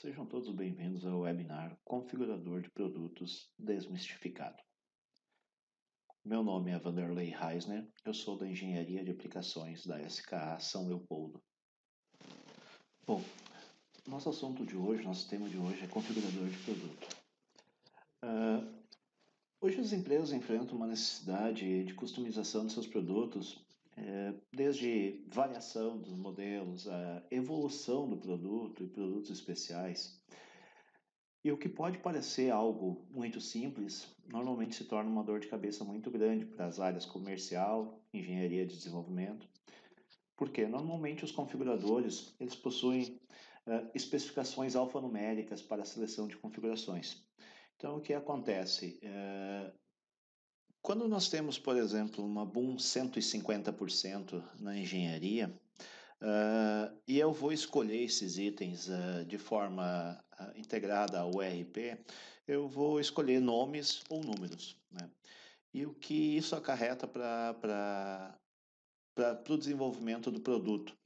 Sejam todos bem-vindos ao webinar Configurador de Produtos Desmistificado. Meu nome é Vanderlei Reisner, eu sou da Engenharia de Aplicações da SKA São Leopoldo. Bom, nosso assunto de hoje, nosso tema de hoje é configurador de produto. Uh, hoje as empresas enfrentam uma necessidade de customização de seus produtos eh, desde variação dos modelos, a evolução do produto e produtos especiais. E o que pode parecer algo muito simples, normalmente se torna uma dor de cabeça muito grande para as áreas comercial, engenharia de desenvolvimento, porque normalmente os configuradores eles possuem uh, especificações alfanuméricas para a seleção de configurações. Então o que acontece? Eh, quando nós temos, por exemplo, uma boom 150% na engenharia, uh, e eu vou escolher esses itens uh, de forma uh, integrada ao ERP, eu vou escolher nomes ou números. Né? E o que isso acarreta para o desenvolvimento do produto?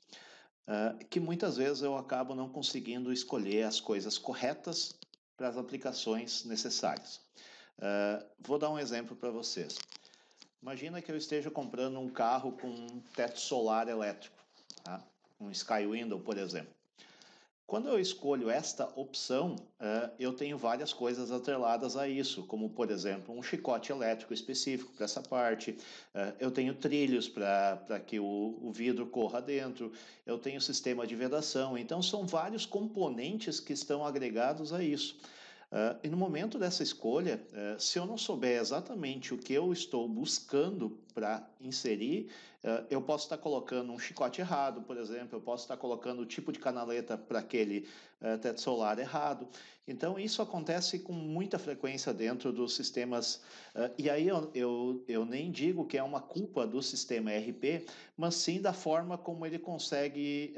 que muitas vezes eu acabo não conseguindo escolher as coisas corretas para as aplicações necessárias. Ah, vou dar um exemplo para vocês. Imagina que eu esteja comprando um carro com um teto solar elétrico, tá? um Sky Window, por exemplo. Quando eu escolho esta opção, uh, eu tenho várias coisas atreladas a isso, como por exemplo um chicote elétrico específico para essa parte, uh, eu tenho trilhos para que o, o, vidro corra dentro, eu tenho sistema de vedação, então são vários componentes que estão agregados a isso. Uh, e no momento dessa escolha, uh, se eu não souber exatamente o que eu estou buscando para inserir. Eh, eu posso estar tá colocando um chicote errado, por exemplo, eu posso estar tá colocando o tipo de canaleta para aquele eh, teto solar errado. Então, isso acontece com muita frequência dentro dos sistemas. Eh, e aí eu, eu, eu nem digo que é uma culpa do sistema ERP, mas sim da forma como ele consegue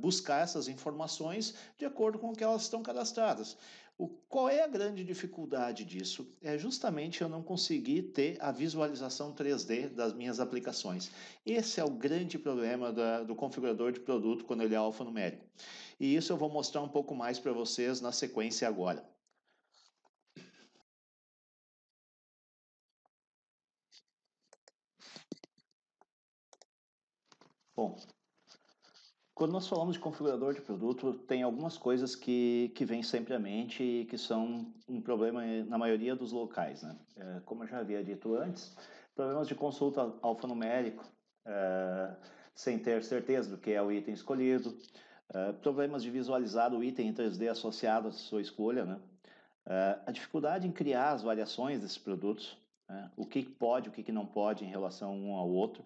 buscar essas informações de acordo com o que elas estão cadastradas. O, qual é a grande dificuldade disso? É justamente eu não conseguir ter a visualização 3 das minhas aplicações. Esse é o grande problema da, do configurador de produto quando ele é alfanumérico. E isso eu vou mostrar um pouco mais para vocês na sequência agora. Bom, quando nós falamos de configurador de produto, tem algumas coisas que, que vêm sempre à mente e que são um problema na maioria dos locais. Né? É, como eu já havia dito antes, Problemas de consulta alfanumérico, é, sem ter certeza do que é o item escolhido. É, problemas de visualizar o item em 3D associado à sua escolha. Né? É, a dificuldade em criar as variações desses produtos. Né? O que pode, o que não pode em relação um ao outro.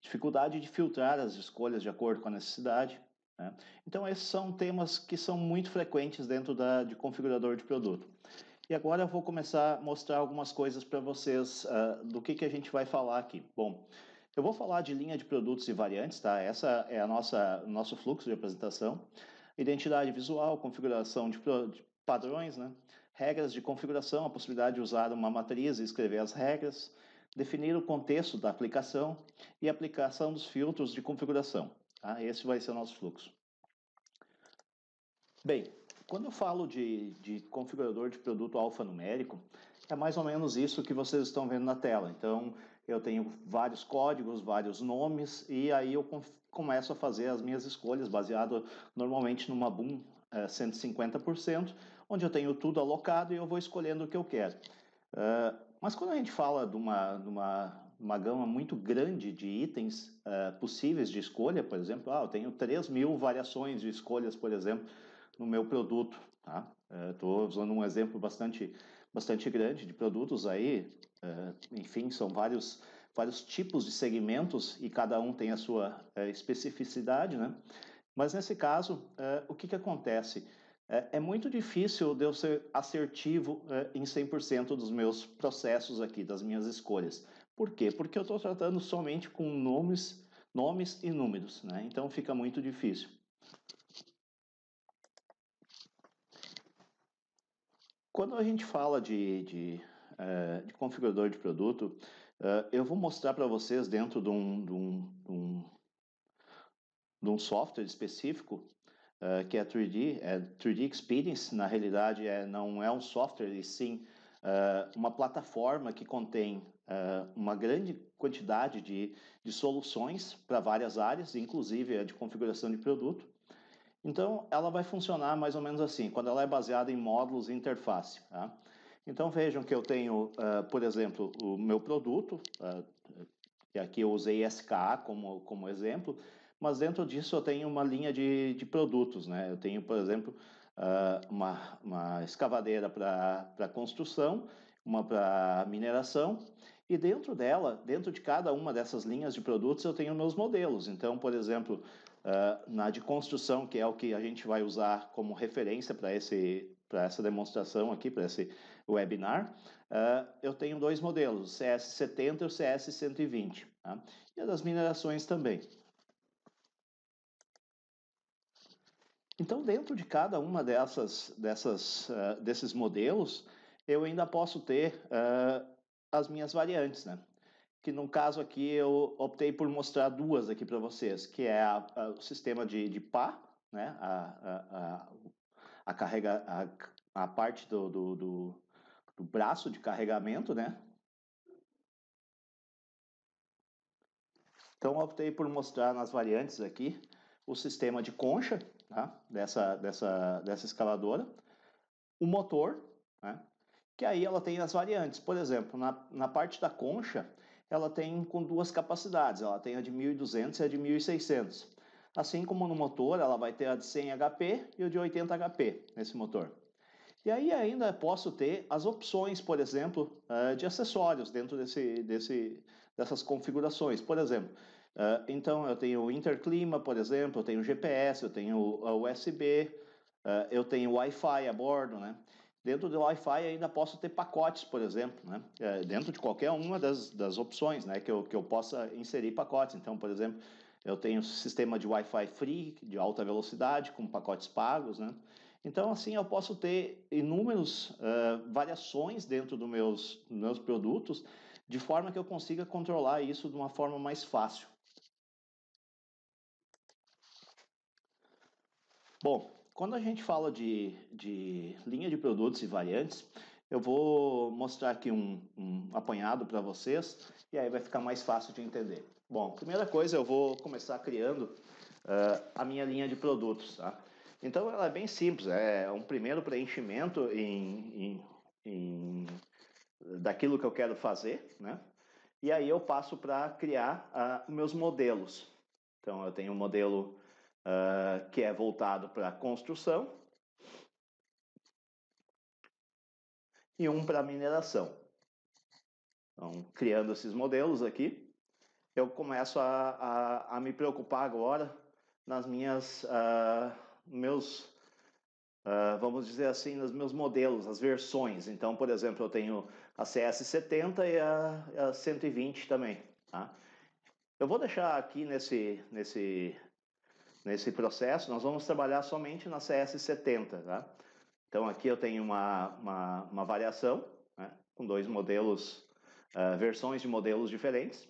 Dificuldade de filtrar as escolhas de acordo com a necessidade. Né? Então, esses são temas que são muito frequentes dentro da, de configurador de produto. E agora eu vou começar a mostrar algumas coisas para vocês uh, do que, que a gente vai falar aqui. Bom, eu vou falar de linha de produtos e variantes, tá? Essa é a nossa nosso fluxo de apresentação. Identidade visual, configuração de, de padrões, né? Regras de configuração, a possibilidade de usar uma matriz e escrever as regras, definir o contexto da aplicação e aplicação dos filtros de configuração. Tá? Esse vai ser o nosso fluxo. Bem, quando eu falo de, de configurador de produto alfanumérico, é mais ou menos isso que vocês estão vendo na tela. Então, eu tenho vários códigos, vários nomes, e aí eu começo a fazer as minhas escolhas, baseado normalmente numa boom é, eh, 150%, onde eu tenho tudo alocado e eu vou escolhendo o que eu quero. Uh, mas quando a gente fala de uma, de uma, uma gama muito grande de itens uh, possíveis de escolha, por exemplo, ah, eu tenho 3 mil variações de escolhas, por exemplo, no meu produto. Tá? Estou é, usando um exemplo bastante, bastante grande de produtos aí. É, enfim, são vários, vários tipos de segmentos e cada um tem a sua é, especificidade, né? Mas nesse caso, o que, que acontece? É, muito difícil de eu ser assertivo em 100% dos meus processos aqui, das minhas escolhas. Por quê? Porque eu estou tratando somente com nomes, nomes e números, né? Então fica muito difícil. Quando a gente fala de, de, eh, de configurador de produto, eh, eu vou mostrar para vocês dentro de um, de um, de um, de um software específico eh, que é 3D, é 3D Experience, na realidade é, não é um software, e sim uma plataforma que contém uma grande quantidade de, de soluções para várias áreas, inclusive a de configuração de produto. Então, ela vai funcionar mais ou menos assim, quando ela é baseada em módulos e interface. Tá? Então, vejam que eu tenho, uh, por exemplo, o meu produto, uh, ah, e aqui eu usei SKA como, como exemplo, mas dentro disso eu tenho uma linha de, de produtos. Né? Eu tenho, por exemplo, uh, uma, uma escavadeira para construção, uma para mineração e dentro dela, dentro de cada uma dessas linhas de produtos, eu tenho meus modelos. Então, por exemplo, uh, na de construção, que é o que a gente vai usar como referência para esse para essa demonstração aqui, para esse webinar, uh, eu tenho dois modelos, o CS70 e o CS120, tá? e a das minerações também. Então, dentro de cada uma dessas, dessas uh, desses modelos, eu ainda posso ter uh, as minhas variantes, né? Que no caso aqui eu optei por mostrar duas aqui para vocês, que é a, a, o sistema de, de pá, né? A, a, a, carrega, a, a parte do, do, do, do braço de carregamento, né? Então optei por mostrar nas variantes aqui o sistema de concha tá? dessa, dessa, dessa escaladora, o motor, né? que aí ela tem as variantes. Por exemplo, na, na parte da concha, ela tem com duas capacidades, ela tem a de 1200 e a de 1600. Assim como no motor, ela vai ter a de 100 HP e o de 80 HP nesse motor. E aí ainda posso ter as opções, por exemplo, eh, de acessórios dentro desse, desse, dessas configurações. Por exemplo, eh, então eu tenho interclima, por exemplo, eu tenho GPS, eu tenho USB, eh, eu tenho Wi-Fi a bordo, né? Dentro do Wi-Fi ainda posso ter pacotes, por exemplo, né? É, dentro de qualquer uma das, das opções né? que, eu, que eu possa inserir pacotes. Então, por exemplo, eu tenho sistema de Wi-Fi free, de alta velocidade, com pacotes pagos. Né? Então, assim, eu posso ter inúmeras uh, variações dentro dos meus, dos meus produtos, de forma que eu consiga controlar isso de uma forma mais fácil. Bom, quando a gente fala de, de linha de produtos e variantes, eu vou mostrar aqui um, um apanhado para vocês e aí vai ficar mais fácil de entender. Bom, primeira coisa, eu vou começar criando uh, a minha linha de produtos. Tá? Então ela é bem simples, é um primeiro preenchimento em, em, em daquilo que eu quero fazer, né? E aí eu passo para criar uh, meus modelos. Então eu tenho um modelo uh, que é voltado para construção, e um para mineração. Então, criando esses modelos aqui, eu começo a, a, a me preocupar agora nas minhas, uh, meus, uh, vamos dizer assim, nos meus modelos, as versões. Então, por exemplo, eu tenho a CS70 e a, a 120 também. Tá? Eu vou deixar aqui nesse, nesse, Nesse processo, nós vamos trabalhar somente na CS70. Tá? Então, aqui eu tenho uma, uma, uma variação né? com dois modelos, uh, versões de modelos diferentes.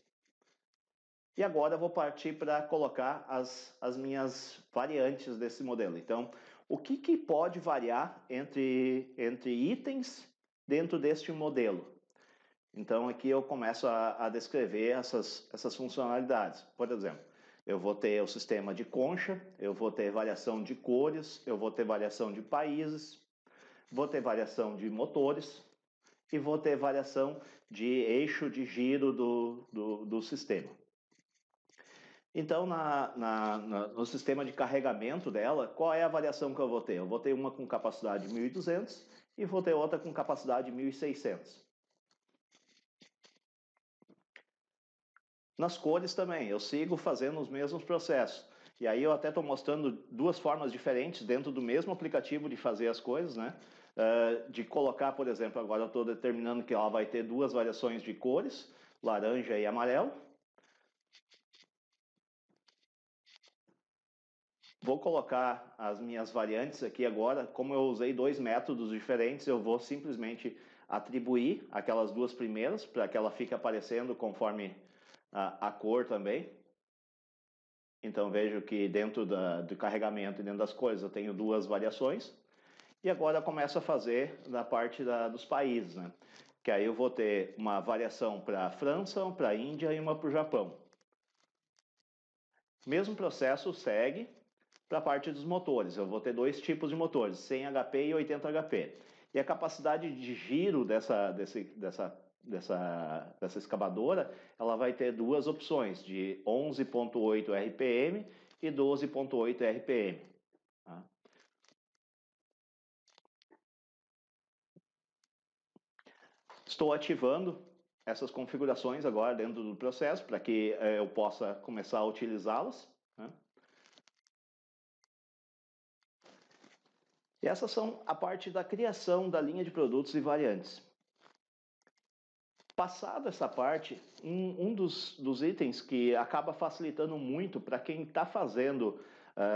E agora eu vou partir para colocar as, as minhas variantes desse modelo. Então, o que, que pode variar entre, entre itens dentro deste modelo? Então, aqui eu começo a, a descrever essas, essas funcionalidades. Por exemplo, eu vou ter o sistema de concha, eu vou ter variação de cores, eu vou ter variação de países, vou ter variação de motores e vou ter variação de eixo de giro do, do, do sistema. Então, na, na, na, no sistema de carregamento dela, qual é a variação que eu vou ter? Eu vou ter uma com capacidade 1200 e vou ter outra com capacidade 1600. Nas cores também, eu sigo fazendo os mesmos processos. E aí eu até estou mostrando duas formas diferentes dentro do mesmo aplicativo de fazer as coisas, né? Uh, de colocar, por exemplo, agora eu estou determinando que ela vai ter duas variações de cores, laranja e amarelo. Vou colocar as minhas variantes aqui agora. Como eu usei dois métodos diferentes, eu vou simplesmente atribuir aquelas duas primeiras para que ela fique aparecendo conforme a, a cor também. Então vejo que dentro da, do carregamento e dentro das coisas eu tenho duas variações. E agora começo a fazer na parte da, dos países, né? Que aí eu vou ter uma variação para a França, para a Índia e uma para o Japão. Mesmo processo segue para a parte dos motores. Eu vou ter dois tipos de motores, 100 HP e 80 HP. E a capacidade de giro dessa, desse, dessa dessa, dessa escavadora, ela vai ter duas opções, de 11.8 RPM e 12.8 RPM. Tá? Estou ativando essas configurações agora dentro do processo para que eh, eu possa começar a utilizá-las. Né? E essas são a parte da criação da linha de produtos e variantes. Passada essa parte, um, um dos, dos, itens que acaba facilitando muito para quem está fazendo,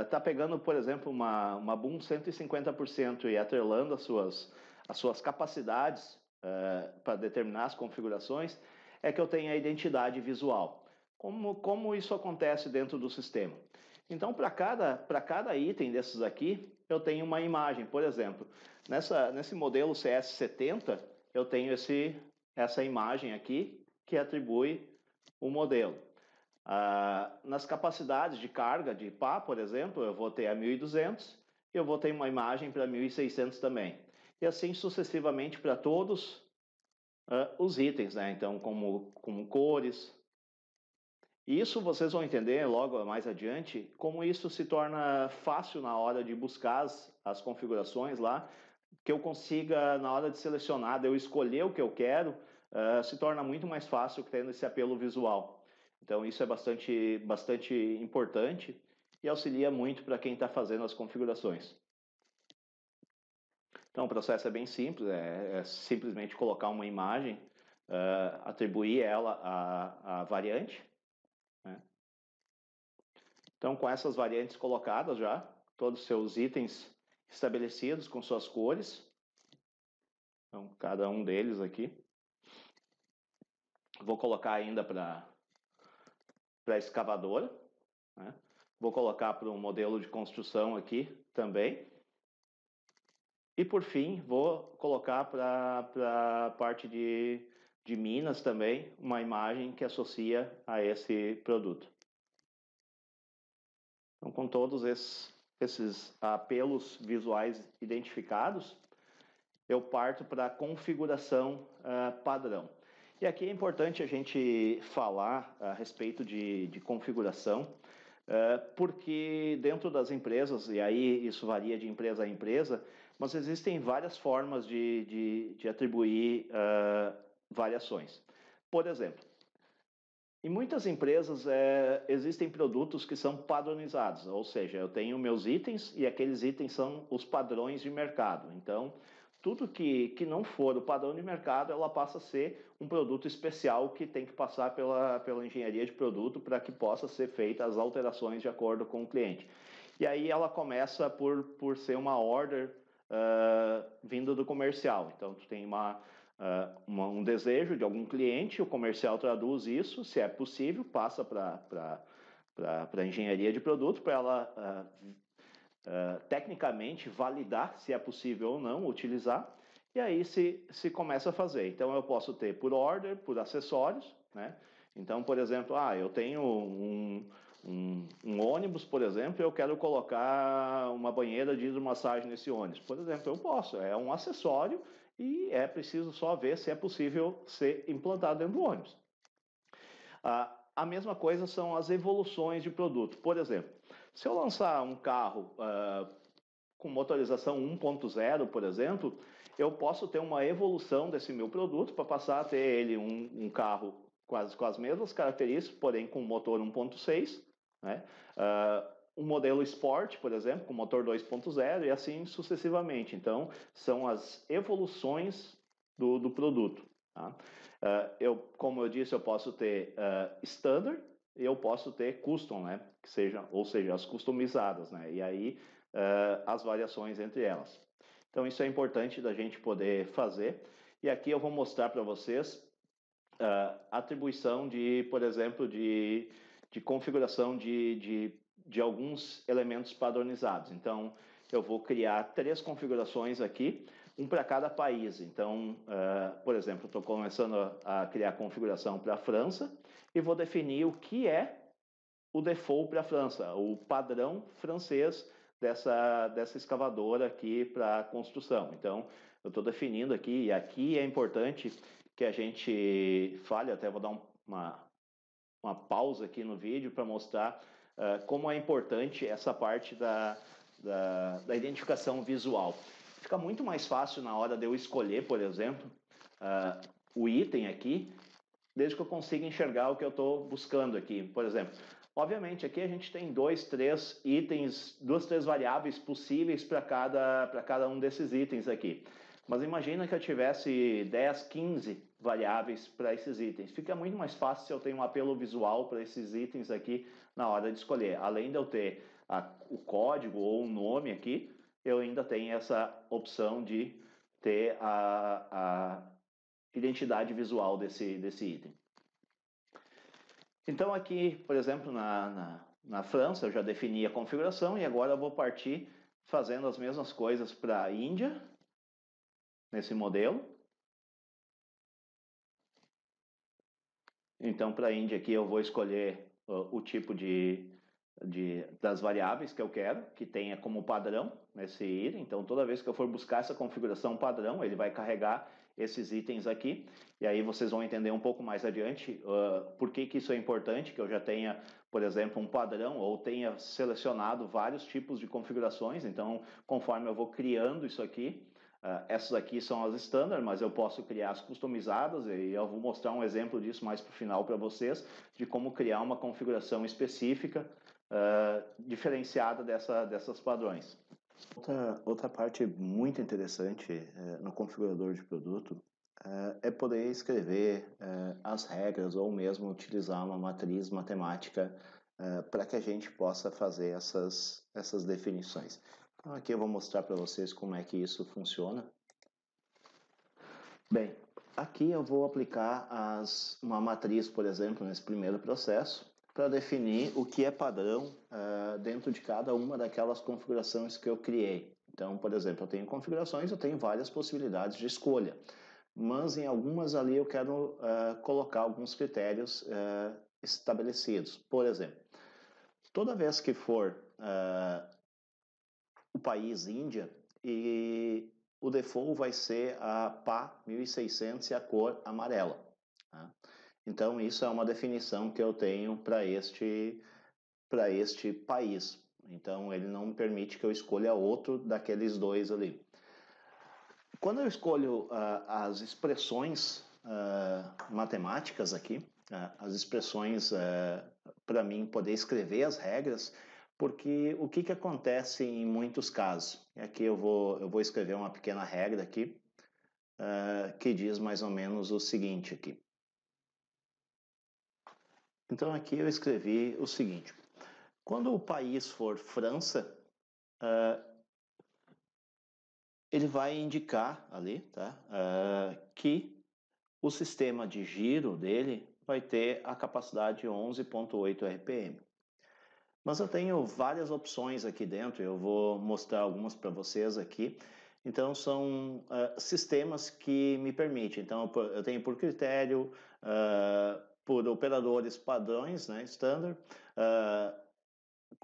está eh, uh, pegando, por exemplo, uma, uma Boom 150% e atrelando as suas, as suas capacidades uh, eh, para determinar as configurações, é que eu tenho a identidade visual. Como, como isso acontece dentro do sistema? Então, para cada, cada item desses aqui, eu tenho uma imagem. Por exemplo, nessa, nesse modelo CS70, eu tenho esse essa imagem aqui que atribui o modelo. Ah, nas capacidades de carga de pá, por exemplo, eu vou ter a 1200 eu vou ter uma imagem para 1600 também. E assim sucessivamente para todos uh, os itens, né? Então, como, como cores. Isso vocês vão entender logo mais adiante como isso se torna fácil na hora de buscar as, as configurações lá que eu consiga, na hora de selecionar, eu escolher o que eu quero, uh, se torna muito mais fácil tendo esse apelo visual. Então, isso é bastante, bastante importante e auxilia muito para quem está fazendo as configurações. Então, o processo é bem simples, é, é simplesmente colocar uma imagem, uh, atribuir ela à, à variante. Né? Então, com essas variantes colocadas já, todos os seus itens estabelecidos com suas cores. Então, cada um deles aqui. Vou colocar ainda para a escavadora. Né? Vou colocar para um modelo de construção aqui também. E por fim, vou colocar para a parte de, de Minas também uma imagem que associa a esse produto. Então, com todos esses esses apelos visuais identificados, eu parto para a configuração uh, padrão. E aqui é importante a gente falar a respeito de, de configuração, uh, porque dentro das empresas, e aí isso varia de empresa a empresa, mas existem várias formas de, de, de atribuir uh, variações. Por exemplo, em muitas empresas é, existem produtos que são padronizados, ou seja, eu tenho meus itens e aqueles itens são os padrões de mercado. Então, tudo que, que não for o padrão de mercado, ela passa a ser um produto especial que tem que passar pela, pela engenharia de produto para que possa ser feita as alterações de acordo com o cliente. E aí ela começa por, por ser uma order uh, do comercial. Então, tu tem uma, uh, uma, um desejo de algum cliente, o comercial traduz isso, se é possível, passa para a engenharia de produto para ela uh, tecnicamente validar se é possível ou não utilizar. E aí se, se começa a fazer. Então eu posso ter por order, por acessórios, né? Então, por exemplo, ah, eu tenho um, um, um ônibus, por exemplo, eu quero colocar uma banheira de hidromassagem nesse ônibus. Por exemplo, eu posso, é um acessório e é preciso só ver se é possível ser implantado dentro do ônibus. Ah, a mesma coisa são as evoluções de produto. Por exemplo, se eu lançar um carro ah, com motorização 1.0, por exemplo, eu posso ter uma evolução desse meu produto para passar a ter ele um, um carro quase com as mesmas características, porém com motor 1.6, né? Ah, um modelo esporte, por exemplo, com motor 2.0 e assim sucessivamente. Então, são as evoluções do, do produto. Tá? Uh, eu, como eu disse, eu posso ter uh, standard e eu posso ter custom, né? Que seja, ou seja, as customizadas, né? E aí uh, as variações entre elas. Então, isso é importante da gente poder fazer. E aqui eu vou mostrar para vocês atribuição de, por exemplo, de, de configuração de, de de alguns elementos padronizados. Então, eu vou criar três configurações aqui, um para cada país. Então, uh, por exemplo, estou começando a, a criar configuração para a França e vou definir o que é o default para a França, o padrão francês dessa, dessa escavadora aqui para construção. Então, eu estou definindo aqui, e aqui é importante que a gente fale, até vou dar um, uma, uma pausa aqui no vídeo para mostrar ah, como é importante essa parte da, da, da, identificação visual. Fica muito mais fácil na hora de eu escolher, por exemplo, uh, o item aqui, desde que eu consiga enxergar o que eu estou buscando aqui. Por exemplo, obviamente aqui a gente tem dois, três itens, duas, três variáveis possíveis para cada, cada um desses itens aqui. Mas imagina que eu tivesse 10, 15 variáveis para esses itens. Fica muito mais fácil se eu tenho um apelo visual para esses itens aqui na hora de escolher. Além de eu ter a, o código ou o nome aqui, eu ainda tenho essa opção de ter a, a identidade visual desse, desse item. Então aqui, por exemplo, na, na, na França eu já defini a configuração e agora eu vou partir fazendo as mesmas coisas para a Índia nesse modelo. Então, para índia aqui, eu vou escolher uh, o tipo de, de, das variáveis que eu quero, que tenha como padrão nesse ir. Então, toda vez que eu for buscar essa configuração padrão, ele vai carregar esses itens aqui. E aí vocês vão entender um pouco mais adiante uh, por que, que isso é importante, que eu já tenha, por exemplo, um padrão ou tenha selecionado vários tipos de configurações. Então, conforme eu vou criando isso aqui, Uh, essas aqui são as standard, mas eu posso criar as customizadas e eu vou mostrar um exemplo disso mais para o final para vocês, de como criar uma configuração específica uh, diferenciada dessa, dessas padrões. Outra, outra parte muito interessante uh, no configurador de produto eh, é poder escrever eh, as regras ou mesmo utilizar uma matriz matemática para que a gente possa fazer essas, essas definições. Então, aqui eu vou mostrar para vocês como é que isso funciona. Bem, aqui eu vou aplicar as, uma matriz, por exemplo, nesse primeiro processo, para definir o que é padrão uh, dentro de cada uma daquelas configurações que eu criei. Então, por exemplo, eu tenho configurações, eu tenho várias possibilidades de escolha, mas em algumas ali eu quero uh, colocar alguns critérios uh, estabelecidos. Por exemplo, toda vez que for uh, o país Índia e o default vai ser a PA 1600 e a cor amarela. Tá? Então, isso é uma definição que eu tenho para este, para este país. Então, ele não permite que eu escolha outro daqueles dois ali. Quando eu escolho uh, as expressões uh, matemáticas aqui, uh, as expressões para mim poder escrever as regras, porque o que, que acontece em muitos casos? Aqui eu vou, eu vou escrever uma pequena regra aqui, uh, que diz mais ou menos o seguinte aqui. Então aqui eu escrevi o seguinte. Quando o país for França, uh, ele vai indicar ali tá, uh, que o sistema de giro dele vai ter a capacidade 11.8 RPM. Mas eu tenho várias opções aqui dentro, eu vou mostrar algumas para vocês aqui. Então, são uh, sistemas que me permitem. Então, eu tenho por critério, uh, por operadores padrões, né, standard,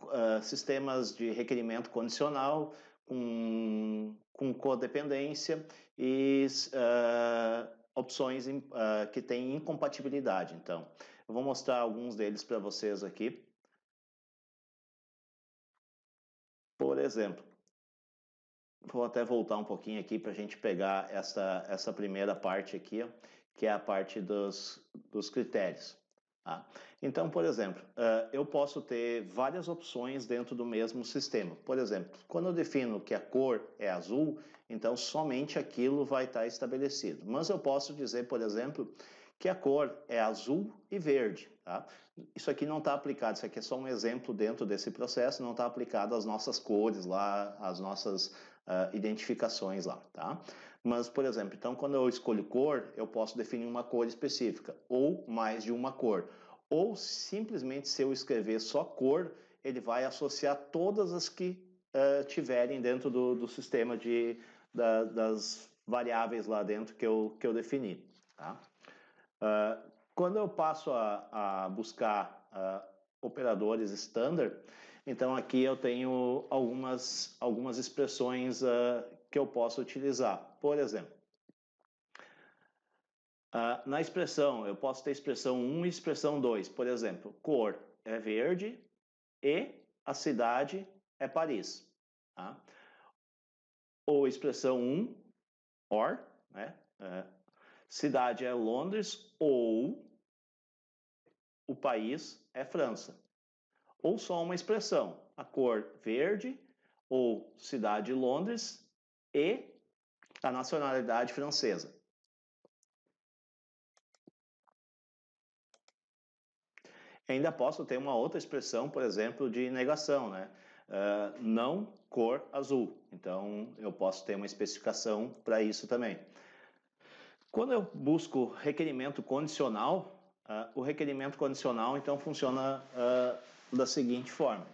uh, sistemas de requerimento condicional, com, com codependência e opções que têm incompatibilidade. Então, eu vou mostrar alguns deles para vocês aqui. exemplo, vou até voltar um pouquinho aqui para a gente pegar essa, essa primeira parte aqui, ó, que é a parte dos, dos critérios. ah Então, por exemplo, uh, eu posso ter várias opções dentro do mesmo sistema. Por exemplo, quando eu defino que a cor é azul, então somente aquilo vai estar tá estabelecido. Mas eu posso dizer, por exemplo, que a cor é azul e verde. Tá? Isso aqui não está aplicado, isso aqui é só um exemplo dentro desse processo, não está aplicado às nossas cores lá, às nossas uh, identificações lá. Tá? Mas, por exemplo, então quando eu escolho cor, eu posso definir uma cor específica ou mais de uma cor. Ou simplesmente se eu escrever só cor, ele vai associar todas as que uh, tiverem dentro do, do sistema de, da, das variáveis lá dentro que eu, que eu defini. Tá? Ah, quando eu passo a, a buscar uh, operadores standard, então aqui eu tenho algumas, algumas expressões uh, que eu posso utilizar. Por exemplo, na expressão, eu posso ter expressão 1 e expressão 2. Por exemplo, cor é verde e a cidade é Paris. Tá? Ou expressão 1, or, né? cidade é Londres ou o país é França. Ou só uma expressão, a cor verde ou cidade Londres e a nacionalidade francesa. Ainda posso ter uma outra expressão, por exemplo, de negação, né? Uh, não cor azul. Então, eu posso ter uma especificação para isso também. Quando eu busco requerimento condicional, uh, o requerimento condicional então funciona uh, da seguinte forma: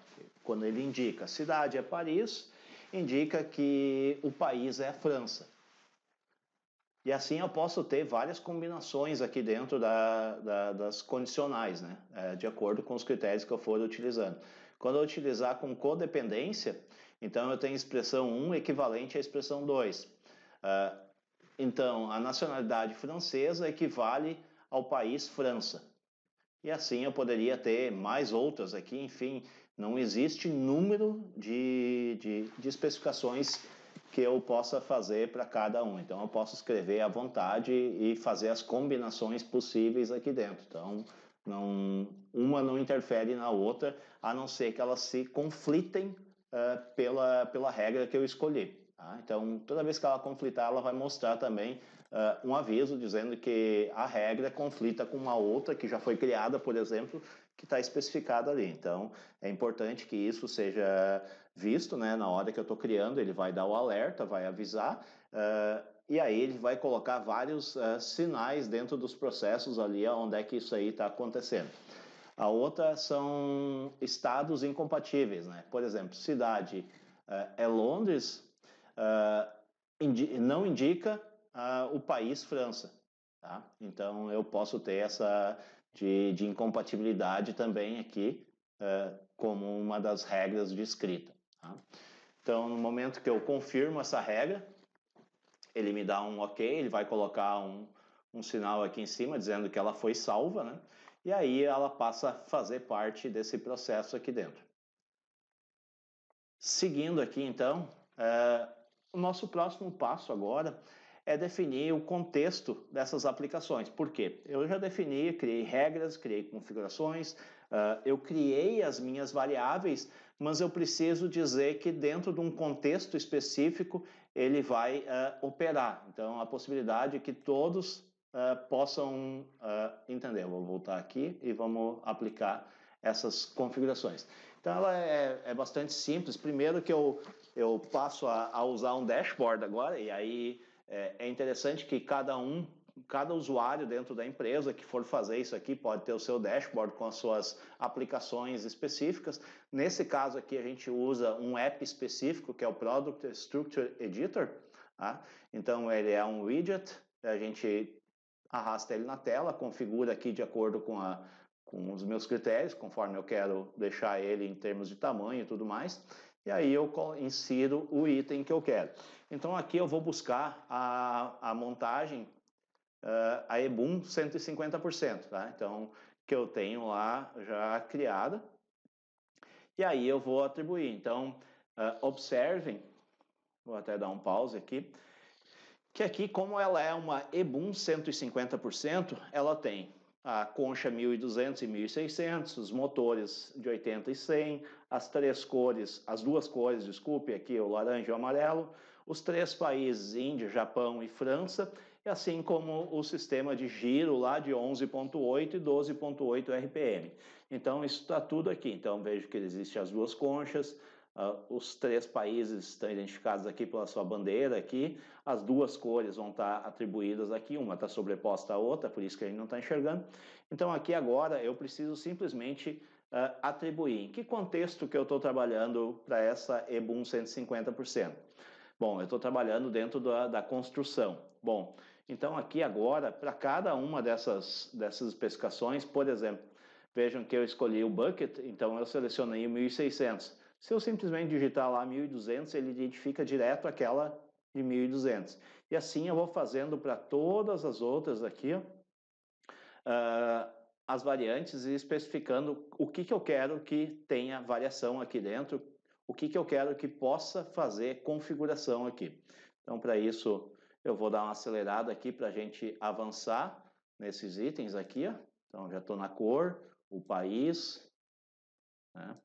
quando ele indica cidade é Paris, indica que o país é a França. E assim eu posso ter várias combinações aqui dentro da, da, das condicionais, né? É, de acordo com os critérios que eu for utilizando. Quando eu utilizar com codependência, então eu tenho expressão 1 equivalente à expressão 2. Uh, ah, então, a nacionalidade francesa equivale ao país França. E assim eu poderia ter mais outras aqui, enfim, não existe número de, de, de especificações que eu possa fazer para cada um. Então, eu posso escrever à vontade e fazer as combinações possíveis aqui dentro. Então, não, uma não interfere na outra, a não ser que elas se conflitem uh, pela, pela regra que eu escolhi. Tá? Então, toda vez que ela conflitar, ela vai mostrar também uh, um aviso dizendo que a regra conflita com uma outra que já foi criada, por exemplo, que está especificada ali. Então, é importante que isso seja visto né, na hora que eu estou criando, ele vai dar o alerta, vai avisar. Uh, e aí ele vai colocar vários uh, sinais dentro dos processos ali onde é que isso aí está acontecendo. A outra são estados incompatíveis, né? Por exemplo, cidade uh, é Londres, ah, indi não indica ah, o país França. Tá? Então eu posso ter essa de, de incompatibilidade também aqui ah, como uma das regras de escrita. Tá? Então no momento que eu confirmo essa regra, ele me dá um ok, ele vai colocar um, um sinal aqui em cima dizendo que ela foi salva, né? E aí ela passa a fazer parte desse processo aqui dentro. Seguindo aqui então, o nosso próximo passo agora é definir o contexto dessas aplicações. Por quê? Eu já defini, criei regras, criei configurações, uh, eu criei as minhas variáveis, mas eu preciso dizer que dentro de um contexto específico ele vai uh, operar. Então, a possibilidade é que todos uh, possam entender. Eu vou voltar aqui e vamos aplicar essas configurações. Então, ela é, é bastante simples. Primeiro que eu eu passo a, a usar um dashboard agora, e aí é, é interessante que cada um cada usuário dentro da empresa que for fazer isso aqui pode ter o seu dashboard com as suas aplicações específicas. Nesse caso aqui, a gente usa um app específico que é o Product Structure Editor. Tá? Então, ele é um widget, a gente arrasta ele na tela, configura aqui de acordo com, a, com os meus critérios, conforme eu quero deixar ele em termos de tamanho e tudo mais e aí eu insiro o item que eu quero. Então aqui eu vou buscar a, a montagem, uh, a EBUM 150%, tá? Então, que eu tenho lá já criada. E aí eu vou atribuir. Então, uh, observem, vou até dar um pause aqui, que aqui como ela é uma EBUM 150%, ela tem a concha 1200 e 1600, os motores de 80 e 100, as três cores, as duas cores, desculpe, aqui o laranja e o amarelo, os três países Índia, Japão e França, e assim como o sistema de giro lá de 11.8 e 12.8 RPM. Então isso está tudo aqui. Então vejo que existem as duas conchas, Uh, os três países estão identificados aqui pela sua bandeira aqui, as duas cores vão estar atribuídas aqui, uma está sobreposta à outra, por isso que a gente não está enxergando. Então aqui agora eu preciso simplesmente uh, atribuir em que contexto que eu estou trabalhando para essa EBUM 150%. Bom, eu estou trabalhando dentro da, da construção. Bom, então aqui agora, para cada uma dessas, dessas especificações, por exemplo, vejam que eu escolhi o bucket, então eu selecionei o 1600. Se eu simplesmente digitar lá 1.200, ele identifica direto aquela de 1.200. E assim eu vou fazendo para todas as outras aqui uh, as variantes e especificando o que, que eu quero que tenha variação aqui dentro, o que, que eu quero que possa fazer configuração aqui. Então, para isso, eu vou dar uma acelerada aqui para a gente avançar nesses itens aqui. Ó. Então, já estou na cor, o país. Né?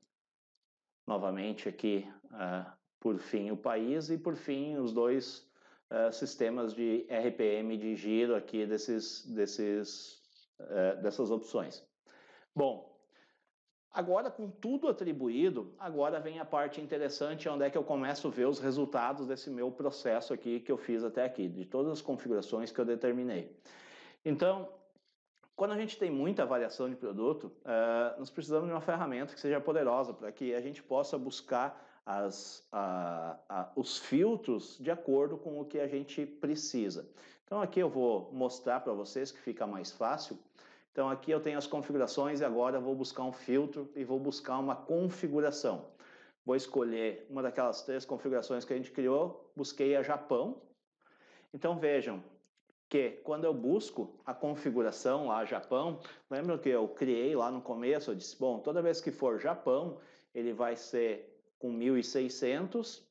novamente aqui, uh, por fim, o país e, por fim, os dois uh, sistemas de RPM de giro aqui desses, desses, uh, dessas opções. Bom, agora com tudo atribuído, agora vem a parte interessante, onde é que eu começo a ver os resultados desse meu processo aqui que eu fiz até aqui, de todas as configurações que eu determinei. Então, quando a gente tem muita variação de produto, uh, nós precisamos de uma ferramenta que seja poderosa para que a gente possa buscar as, os filtros de acordo com o que a gente precisa. Então aqui eu vou mostrar para vocês que fica mais fácil. Então aqui eu tenho as configurações e agora vou buscar um filtro e vou buscar uma configuração. Vou escolher uma daquelas três configurações que a gente criou, busquei a Japão. Então vejam, que quando eu busco a configuração lá Japão, lembra que eu criei lá no começo, eu disse, bom, toda vez que for Japão, ele vai ser com 1600,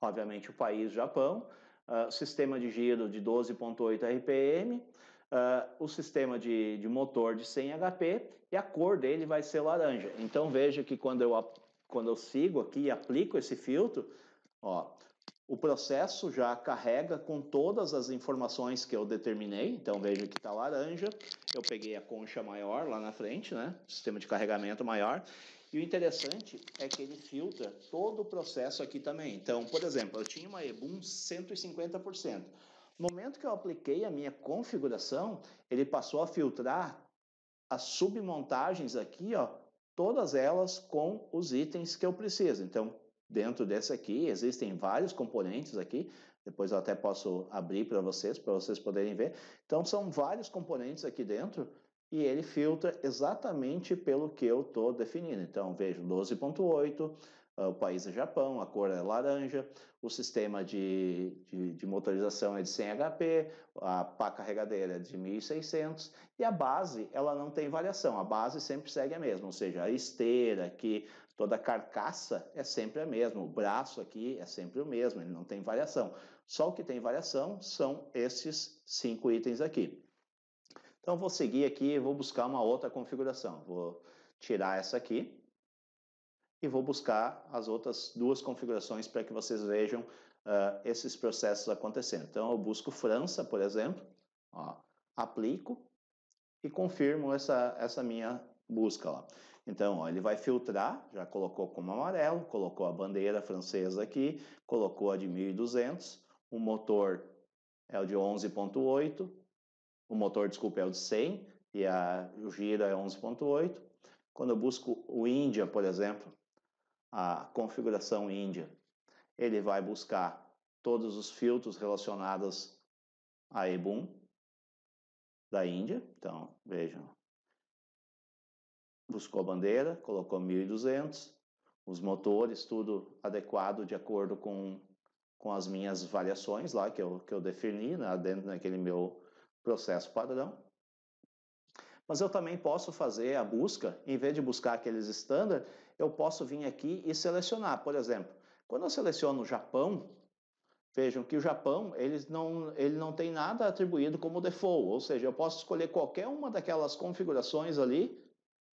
obviamente o país Japão, uh, sistema de giro de 12.8 RPM, uh, o sistema de, de motor de 100 HP e a cor dele vai ser laranja. Então veja que quando eu, quando eu sigo aqui e aplico esse filtro, ó, o processo já carrega com todas as informações que eu determinei. Então veja que está laranja. Eu peguei a concha maior lá na frente, né? Sistema de carregamento maior. E o interessante é que ele filtra todo o processo aqui também. Então, por exemplo, eu tinha uma EBUM 150%. No momento que eu apliquei a minha configuração, ele passou a filtrar as submontagens aqui, ó, todas elas com os itens que eu preciso. Então, dentro desse aqui, existem vários componentes aqui, depois eu até posso abrir para vocês, para vocês poderem ver. Então são vários componentes aqui dentro e ele filtra exatamente pelo que eu estou definindo. Então vejo 12.8, ah, o país é Japão, a cor é laranja, o sistema de, de, de motorização é de 100 HP, a pá carregadeira é de 1600 e a base ela não tem variação, a base sempre segue a mesma, ou seja, a esteira aqui, Toda a carcaça é sempre a mesma, o braço aqui é sempre o mesmo, ele não tem variação. Só o que tem variação são esses cinco itens aqui. Então vou seguir aqui, e vou buscar uma outra configuração. Vou tirar essa aqui e vou buscar as outras duas configurações para que vocês vejam uh, esses processos acontecendo. Então eu busco França, por exemplo, ó, aplico e confirmo essa, essa minha busca. Ó. Então, ó, ele vai filtrar, já colocou como amarelo, colocou a bandeira francesa aqui, colocou a de 1200, o motor é o de 11.8, o motor, desculpa, é o de 100 e a, o giro é 11.8. Quando eu busco o Índia, por exemplo, a configuração Índia, ele vai buscar todos os filtros relacionados a EBUM da Índia. Então, vejam, buscou a bandeira, colocou 1.200, os motores, tudo adequado de acordo com, com as minhas variações lá que eu, que eu defini né, dentro daquele meu processo padrão. Mas eu também posso fazer a busca, em vez de buscar aqueles standard, eu posso vir aqui e selecionar. Por exemplo, quando eu seleciono o Japão, vejam que o Japão ele não, ele não tem nada atribuído como default, ou seja, eu posso escolher qualquer uma daquelas configurações ali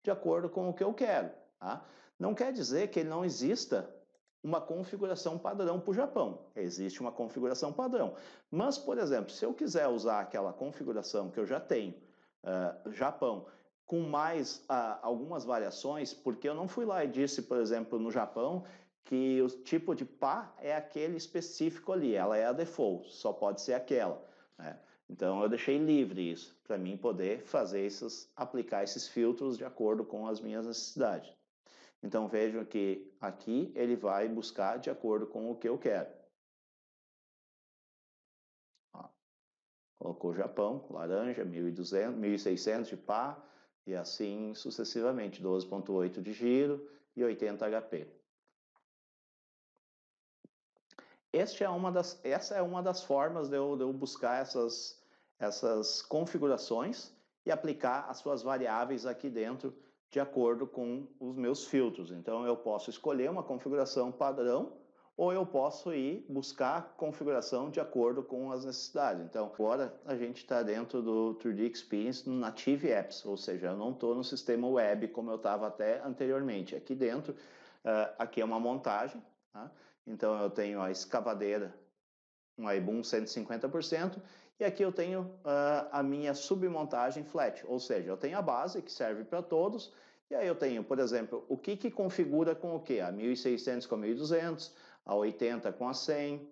de acordo com o que eu quero. Tá? Não quer dizer que não exista uma configuração padrão para o Japão. Existe uma configuração padrão. Mas, por exemplo, se eu quiser usar aquela configuração que eu já tenho, uh, Japão, com mais uh, algumas variações, porque eu não fui lá e disse, por exemplo, no Japão, que o tipo de pá é aquele específico ali, ela é a default, só pode ser aquela. Né? Então eu deixei livre isso para mim poder fazer esses, aplicar esses filtros de acordo com as minhas necessidades. Então vejam que aqui ele vai buscar de acordo com o que eu quero. Ó, colocou Japão, laranja, 1200, 1600 de pá e assim sucessivamente, 12.8 de giro e 80 HP. Este é uma das, essa é uma das formas de eu, de eu buscar essas, essas configurações e aplicar as suas variáveis aqui dentro de acordo com os meus filtros. Então eu posso escolher uma configuração padrão ou eu posso ir buscar configuração de acordo com as necessidades. Então, agora a gente está dentro do 3D Experience no Native Apps, ou seja, eu não estou no sistema web como eu estava até anteriormente. Aqui dentro, uh, aqui é uma montagem, tá? então eu tenho a escavadeira, um iBoom 150%, e aqui eu tenho uh, a minha submontagem flat, ou seja, eu tenho a base que serve para todos, e aí eu tenho, por exemplo, o que, que configura com o que? A 1600 com a 1200, a 80 com a 100,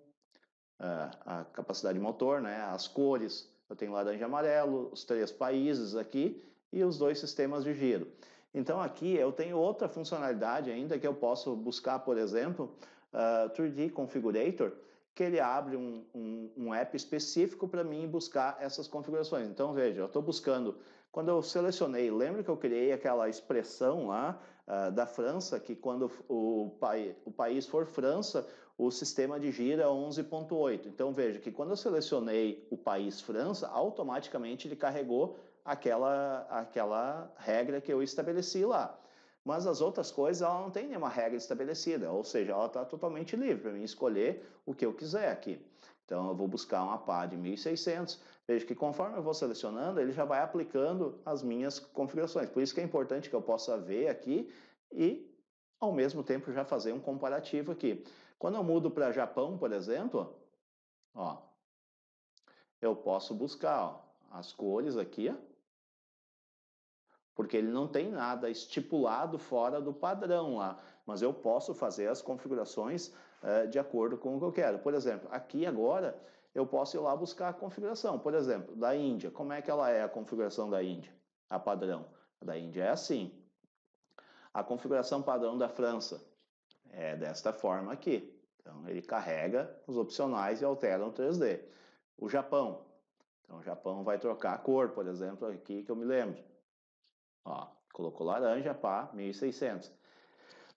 ah, a capacidade motor, né? as cores, eu tenho laranja e amarelo, os três países aqui e os dois sistemas de giro. Então aqui eu tenho outra funcionalidade ainda que eu posso buscar, por exemplo, uh, ah, 3D Configurator, que ele abre um, um, um app específico para mim buscar essas configurações. Então, veja, eu estou buscando, quando eu selecionei, lembra que eu criei aquela expressão lá uh, da França, que quando o, pai, o país for França, o sistema de é 11.8. Então, veja que quando eu selecionei o país França, automaticamente ele carregou aquela, aquela regra que eu estabeleci lá mas as outras coisas ela não tem nenhuma regra estabelecida, ou seja, ela está totalmente livre para mim escolher o que eu quiser aqui. Então eu vou buscar uma pá de 1600, veja que conforme eu vou selecionando, ele já vai aplicando as minhas configurações. Por isso que é importante que eu possa ver aqui e ao mesmo tempo já fazer um comparativo aqui. Quando eu mudo para Japão, por exemplo, ó, eu posso buscar ó, as cores aqui, ó, porque ele não tem nada estipulado fora do padrão lá, mas eu posso fazer as configurações eh, de acordo com o que eu quero. Por exemplo, aqui agora eu posso ir lá buscar a configuração, por exemplo, da Índia. Como é que ela é a configuração da Índia? A padrão a da Índia é assim. A configuração padrão da França é desta forma aqui. Então ele carrega os opcionais e altera no 3D. O Japão, então o Japão vai trocar a cor, por exemplo, aqui que eu me lembro. Ó, colocou laranja, pá, 1.600.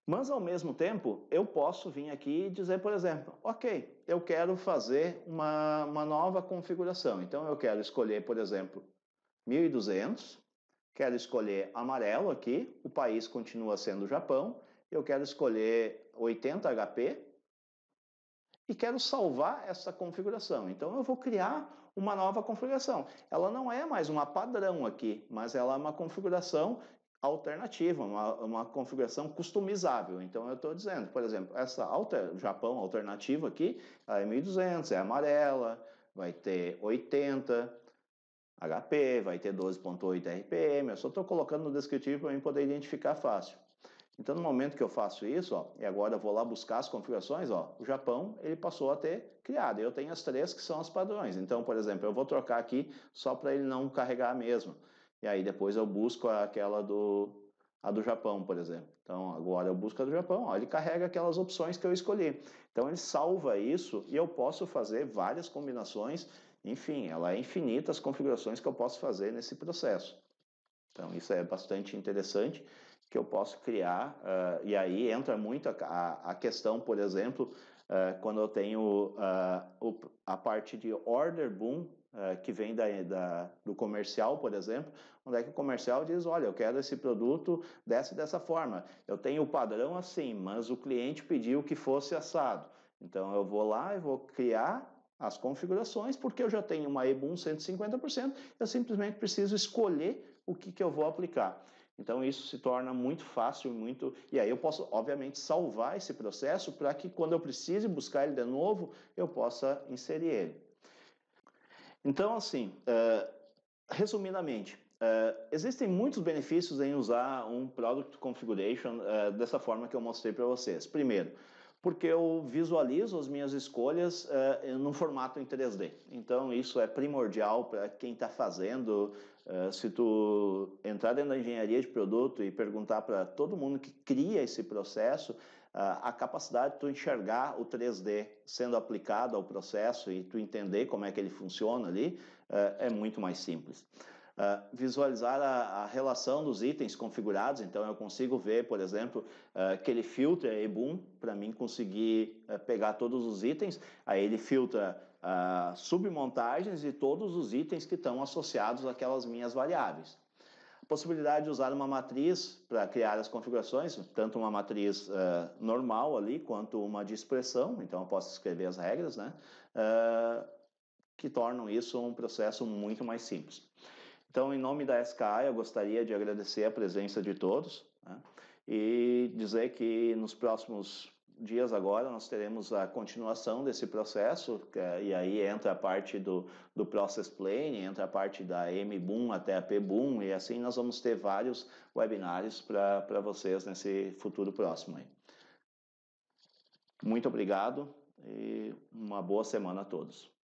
Mas, ao mesmo tempo, eu posso vir aqui e dizer, por exemplo, ok, eu quero fazer uma, uma nova configuração. Então, eu quero escolher, por exemplo, 1.200, quero escolher amarelo aqui, o país continua sendo o Japão, eu quero escolher 80 HP e quero salvar essa configuração. Então, eu vou criar uma nova configuração. Ela não é mais uma padrão aqui, mas ela é uma configuração alternativa, uma, uma configuração customizável. Então, eu estou dizendo, por exemplo, essa alter, Japão alternativa aqui, ela é 1200, é amarela, vai ter 80 HP, vai ter 12.8 RPM. Eu só estou colocando no descritivo para mim poder identificar fácil. Então, no momento que eu faço isso, ó, e agora vou lá buscar as configurações, ó, o Japão ele passou a ter criado. Eu tenho as três que são os padrões. Então, por exemplo, eu vou trocar aqui só para ele não carregar mesmo. E aí depois eu busco aquela do, a do Japão, por exemplo. Então, agora eu busco a do Japão, ó, ele carrega aquelas opções que eu escolhi. Então, ele salva isso e eu posso fazer várias combinações, enfim, ela é infinita as configurações que eu posso fazer nesse processo. Então, isso é bastante interessante que eu posso criar. Uh, e aí entra muito a, a, questão, por exemplo, uh, quando eu tenho uh, o, a parte de order boom, que vem da, da, do comercial, por exemplo, onde é que o comercial diz: olha, eu quero esse produto dessa dessa forma. Eu tenho o padrão assim, mas o cliente pediu que fosse assado. Então eu vou lá e vou criar as configurações, porque eu já tenho uma EBUM 150%, eu simplesmente preciso escolher o que, que eu vou aplicar. Então isso se torna muito fácil, muito e aí eu posso obviamente salvar esse processo para que quando eu precise buscar ele de novo eu possa inserir ele. Então assim, uh, resumidamente, uh, existem muitos benefícios em usar um product configuration uh, dessa forma que eu mostrei para vocês. Primeiro, porque eu visualizo as minhas escolhas uh, eh, num formato em 3D. Então isso é primordial para quem está fazendo. Uh, se tu entrar dentro da engenharia de produto e perguntar para todo mundo que cria esse processo, uh, a capacidade de tu enxergar o 3D sendo aplicado ao processo e tu entender como é que ele funciona ali é muito mais simples. Uh, visualizar a, a, relação dos itens configurados, então eu consigo ver, por exemplo, uh, ah, que ele filtra é e para mim conseguir uh, pegar todos os itens, aí ele filtra submontagens e todos os itens que estão associados àquelas minhas variáveis. A possibilidade de usar uma matriz para criar as configurações, tanto uma matriz normal ali, quanto uma de expressão, então eu posso escrever as regras, né? que tornam isso um processo muito mais simples. Então, em nome da SKA, eu gostaria de agradecer a presença de todos né? e dizer que nos próximos dias agora nós teremos a continuação desse processo, é, e aí entra a parte do, do Process Plane, entra a parte da M-Boom até a P-Boom, e assim nós vamos ter vários webinários para vocês nesse futuro próximo. Aí. Muito obrigado e uma boa semana a todos.